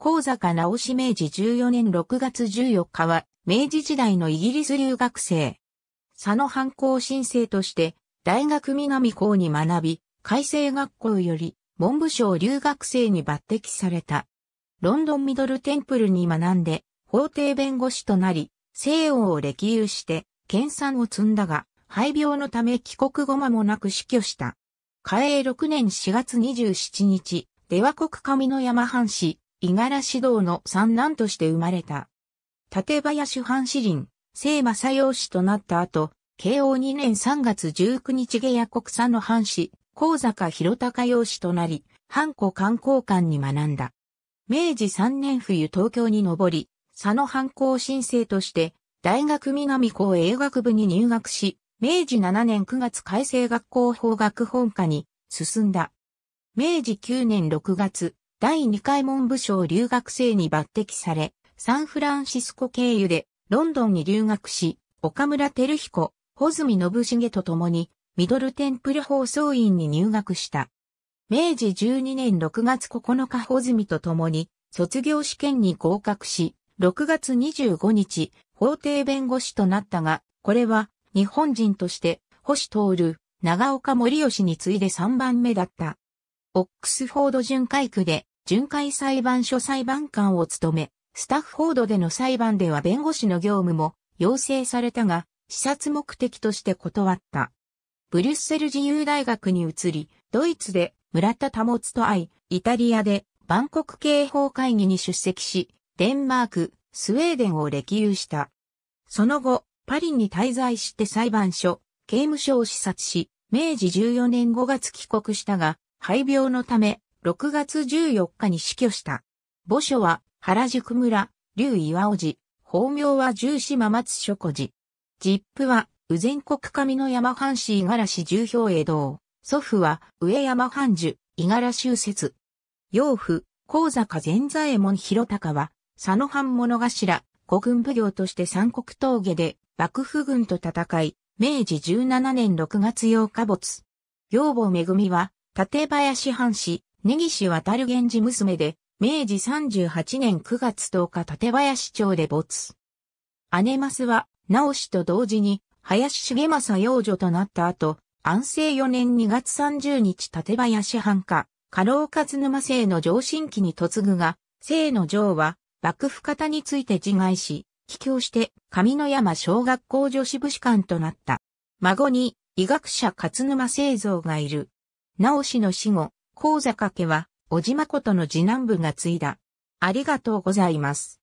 高坂直し明治14年6月14日は、明治時代のイギリス留学生。佐野藩校申請として、大学南校に学び、改正学校より文部省留学生に抜擢された。ロンドンミドルテンプルに学んで、法廷弁護士となり、西欧を歴遊して、研鑽を積んだが、肺病のため帰国後間もなく死去した。嘉永6年4月27日、出羽国上山藩市、五十嵐道の三男として生まれた。立林藩士林、聖正陽氏となった後、慶応2年3月19日下野国産の藩士、高坂広高陽氏となり、藩古観光館に学んだ。明治3年冬東京に上り、佐野藩校申請として、大学南校英学部に入学し、明治7年9月改正学校法学本科に進んだ。明治9年6月、第2回文部省留学生に抜擢され、サンフランシスコ経由でロンドンに留学し、岡村照彦、穂積信重と共に、ミドルテンプル放送員に入学した。明治12年6月9日穂積と共に、卒業試験に合格し、6月25日、法廷弁護士となったが、これは、日本人として、星徹、長岡森吉に次いで3番目だった。オックスフォード巡回区で巡回裁判所裁判官を務め、スタッフォードでの裁判では弁護士の業務も要請されたが、視察目的として断った。ブリュッセル自由大学に移り、ドイツで村田保と会い、イタリアで万国警報刑法会議に出席し、デンマーク、スウェーデンを歴遊した。その後、パリに滞在して裁判所、刑務所を視察し、明治14年5月帰国したが、肺病のため6月14日に死去した。墓所は原宿村、竜岩尾寺、法名は十四島松諸古寺。実父は、宇全国上の山藩士五十嵐十兵衛道。祖父は、上山藩樹、五十嵐修節。養父、高坂善左衛門広隆は、佐野藩物頭、古軍奉行として三国峠で、幕府軍と戦い、明治十七年六月8日没。養母恵は、立林藩士、根岸渡源氏娘で、明治38年9月10日立林町で没。姉ますは、直氏と同時に、林重政養女となった後、安政4年2月30日立林藩家、家老勝沼姓の上新期に嫁ぐが、姓の上は、幕府方について自害し、帰郷して上野山小学校女子武士官となった。孫に医学者勝沼製造がいる。直氏の死後、高掛けは、小島ことの次男部が継いだ。ありがとうございます。